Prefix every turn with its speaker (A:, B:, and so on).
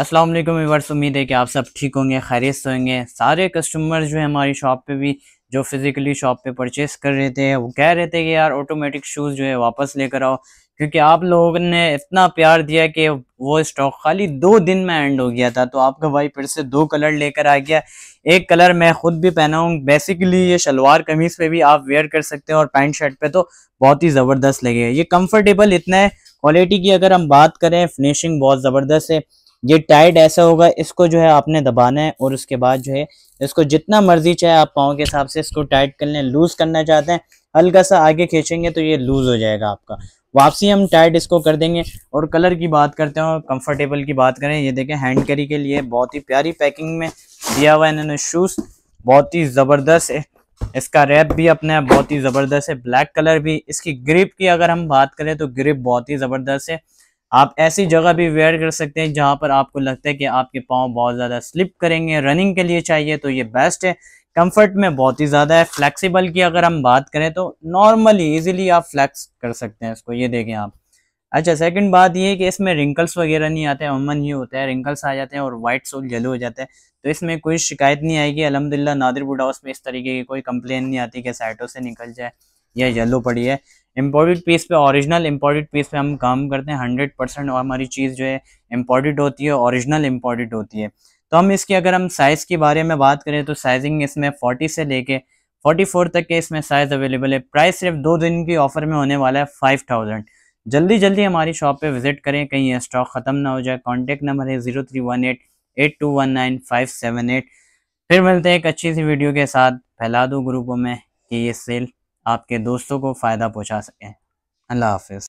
A: अस्सलाम वालेकुम व्यूवर्स उम्मीद है कि आप सब ठीक होंगे खैरियत से होंगे सारे कस्टमर जो है हमारी शॉप पे भी जो फिज़िकली शॉप पे परचेस कर रहे थे वो कह रहे थे कि यार ऑटोमेटिक शूज़ जो है वापस लेकर आओ क्योंकि आप लोगों ने इतना प्यार दिया कि वो स्टॉक खाली दो दिन में एंड हो गया था तो आपका भाई फिर से दो कलर लेकर आ गया एक कलर मैं खुद भी पहना हूँ बेसिकली ये शलवार कमीज पे भी आप वेयर कर सकते हैं और पैंट शर्ट पे तो बहुत ही ज़बरदस्त लगेगा ये कंफर्टेबल इतना है क्वालिटी की अगर हम बात करें फिनिशिंग बहुत ज़बरदस्त है ये टाइट ऐसा होगा इसको जो है आपने दबाना है और उसके बाद जो है इसको जितना मर्जी चाहे आप पाओ के हिसाब से इसको टाइट कर लें लूज़ करना चाहते हैं हल्का सा आगे खींचेंगे तो ये लूज़ हो जाएगा आपका वापसी हम टाइट इसको कर देंगे और कलर की बात करते हैं कंफर्टेबल की बात करें ये देखें हैंड करी के लिए बहुत ही प्यारी पैकिंग में दिया हुआ इन्होंने शूज़ बहुत ही ज़बरदस्त है इसका रैप भी अपने बहुत ही ज़बरदस्त है ब्लैक कलर भी इसकी ग्रिप की अगर हम बात करें तो ग्रिप बहुत ही ज़बरदस्त है आप ऐसी जगह भी वेयर कर सकते हैं जहाँ पर आपको लगता है कि आपके पाँव बहुत ज़्यादा स्लिप करेंगे रनिंग के लिए चाहिए तो ये बेस्ट है कंफर्ट में बहुत ही ज़्यादा है फ्लेक्सिबल की अगर हम बात करें तो नॉर्मली इजीली आप फ्लैक्स कर सकते हैं इसको ये देखें आप अच्छा सेकंड बात ये है कि इसमें रिंकल्स वगैरह नहीं आते अमन ही होता है रिंकल्स आ जाते हैं और वाइट सोल येलो हो जाता है तो इसमें कोई शिकायत नहीं आएगी अलहमदिल्ला नादिर बुडाउस में इस तरीके की कोई कंप्लेन नहीं आती कि साइटों से निकल जाए या येलो पड़ी है इम्पोर्टेड पीस पे ओरिजिनल इम्पोर्टेड पीस पे हम काम करते हैं हंड्रेड परसेंट और हमारी चीज़ जो है इम्पोर्टेड होती है ओरिजिनल इम्पोर्टेड होती है तो हम इसकी अगर हम साइज़ के बारे में बात करें तो साइजिंग इसमें फोर्टी से लेके फोर्टी फोर तक के इसमें साइज़ अवेलेबल है प्राइस सिर्फ दो दिन की ऑफर में होने वाला है फाइव थाउजेंड जल्दी जल्दी हमारी शॉप पर विजिट करें कहीं ये स्टॉक ख़त्म ना हो जाए कॉन्टेक्ट नंबर है zero three one eight eight two one nine five seven eight फिर मिलते हैं एक अच्छी सी वीडियो के साथ फैला दो ग्रुपों में कि ये सेल आपके दोस्तों को फ़ायदा पहुँचा सकें अल्लाह हाफिज़